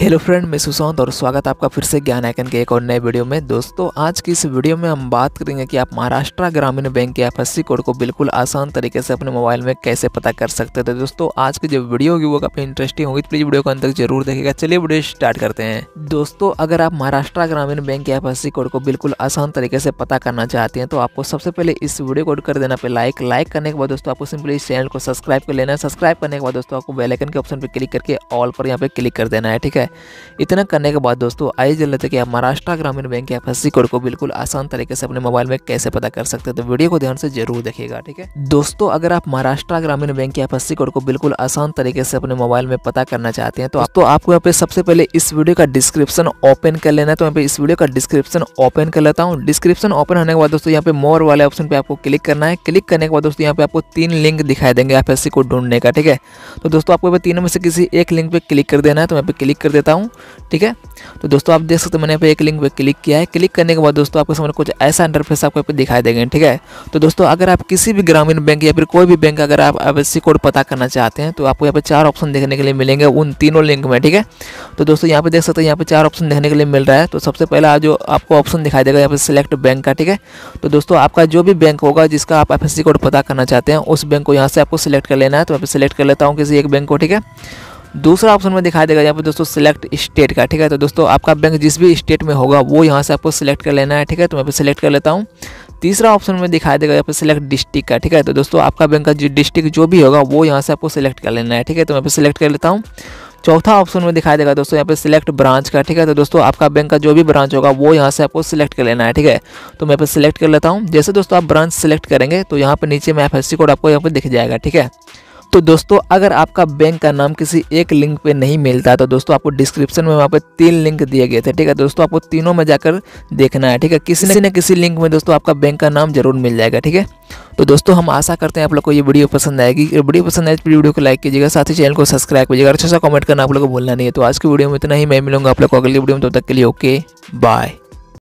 hello friend मैं सुशांत और स्वागत आपका फिर से ज्ञान आयकन के एक और नए वीडियो में दोस्तों आज की इस वीडियो में हम बात करेंगे कि आप महाराष्ट्र ग्रामीण बैंक के एफ कोड को बिल्कुल आसान तरीके से अपने मोबाइल में कैसे पता कर सकते थे दोस्तों आज की जो वीडियो होगी वो काफी इंटरेस्टिंग होगी प्लीज तो वीडियो को अंत तक जरूर देखेगा चलिए वीडियो स्टार्ट करते हैं दोस्तों अगर आप महाराष्ट्र ग्रामीण बैंक के एफ कोड को बिल्कुल आसान तरीके से पता करना चाहते हैं तो आपको सबसे पहले इस वीडियो को कर देना पे लाइक लाइक करने के बाद दोस्तों आपको सिंपली इस चैनल को सब्सक्राइब कर लेना है सब्सक्राइब करने के बाद दोस्तों आपको बेलाइकन के ऑप्शन पर क्लिक करके ऑल पर यहाँ पे क्लिक कर देना है ठीक है इतना करने के बाद दोस्तों आइए जान लेते हैं कि आप महाराष्ट्र ग्रामीण बैंक के एफ कोड को बिल्कुल आसान तरीके से अपने मोबाइल में कैसे पता कर सकते हैं तो वीडियो को ध्यान से जरूर देखिएगा ठीक है दोस्तों अगर आप महाराष्ट्र ग्रामीण बैंक के एफ कोड को बिल्कुल आसान तरीके से अपने मोबाइल में पता करना चाहते हैं तो आप तो आपको यहाँ पे सबसे पहले इस वीडियो का डिस्क्रिप्शन ओपन कर लेना तो यहाँ पे इस वीडियो का डिस्क्रिप्शन ओपन कर लेता हूँ डिस्क्रिप्शन ओपन होने के बाद दोस्तों यहाँ पे मोर वाले ऑप्शन पे आपको क्लिक करना है क्लिक करने के बाद दोस्तों यहाँ पे आपको तीन लिंक दिखाई देंगे एफ कोड ढूंढने का ठीक है तो दोस्तों आपको तीनों में से किसी एक लिंक पे क्लिक कर देना है तो यहाँ पे क्लिक कर कर देता हूँ ठीक है तो दोस्तों आप देख सकते हैं मैंने यहाँ पे एक लिंक पे क्लिक किया है क्लिक करने के बाद दोस्तों आपके सामने कुछ ऐसा इंटरफेस आपको पे दिखाई देंगे ठीक है तो दोस्तों अगर आप किसी भी ग्रामीण बैंक या फिर कोई भी बैंक अगर आप आईएफएससी कोड पता करना चाहते हैं तो आपको यहाँ पे चार ऑप्शन देखने के लिए मिलेंगे उन तीनों लिंक में ठीक है तो दोस्तों यहाँ पे देख सकते हैं यहाँ पे चार ऑप्शन देखने के लिए मिल रहा है तो सबसे पहला जो आपको ऑप्शन दिखाई देगा यहाँ पे सिलेक्ट बैंक का ठीक है तो दोस्तों आपका जो भी बैंक होगा जिसका आप एफ कोड पता करना चाहते हैं उस बैंक को यहाँ से आपको सिलेक्ट कर लेना है तो यहाँ पे सिलेक्ट कर लेता हूँ किसी एक बैंक को ठीक है दूसरा ऑप्शन में दिखाई देगा यहाँ पर दोस्तों सिलेक्ट स्टेट का ठीक है तो दोस्तों आपका बैंक जिस भी स्टेट में होगा वो यहाँ से आपको सिलेक्ट कर लेना है ठीक है तो मैं पे सिलेक्ट कर लेता हूँ तीसरा ऑप्शन में दिखाई देगा यहाँ पर सिलेक्ट डिस्ट्रिक्ट का ठीक है तो दोस्तों आपका बैंक का डिस्ट्रिक्ट जो भी होगा वो यहाँ से आपको सिलेक्ट कर लेना है ठीक है तो मैं पे सिलेक्ट कर लेता हूँ चौथा ऑप्शन में दिखाई देगा दोस्तों यहाँ पे सिलेक्ट ब्रांच का ठीक है तो दोस्तों आपका बैंक का जो भी ब्रांच होगा वो यहाँ से आपको सिलेक्ट कर लेना है ठीक है तो मैं पर पे सिलेक्ट कर लेता हूँ जैसे दोस्तों आप ब्रांच सिलेक्ट करेंगे तो यहाँ पे नीचे में एफ कोड आपको यहाँ पे दिख जाएगा ठीक है तो दोस्तों अगर आपका बैंक का नाम किसी एक लिंक पे नहीं मिलता तो दोस्तों आपको डिस्क्रिप्शन में वहाँ पे तीन लिंक दिए गए थे ठीक है दोस्तों आपको तीनों में जाकर देखना है ठीक है किसी न किसी, किसी लिंक में दोस्तों आपका बैंक का नाम जरूर मिल जाएगा ठीक है तो दोस्तों हम आशा करते हैं आप लोग को ये वीडियो पसंद आएगी वीडियो पसंद आए तो वीडियो को लाइक कीजिएगा साथ ही चैनल को सब्सक्राइब कीजिएगा अच्छा सा कमेंट करना आप लोग को भूलना नहीं है तो आज की वीडियो में इतना ही मैं मिलूंगा आप लोग को अगली वीडियो में तब तक के लिए ओके बाय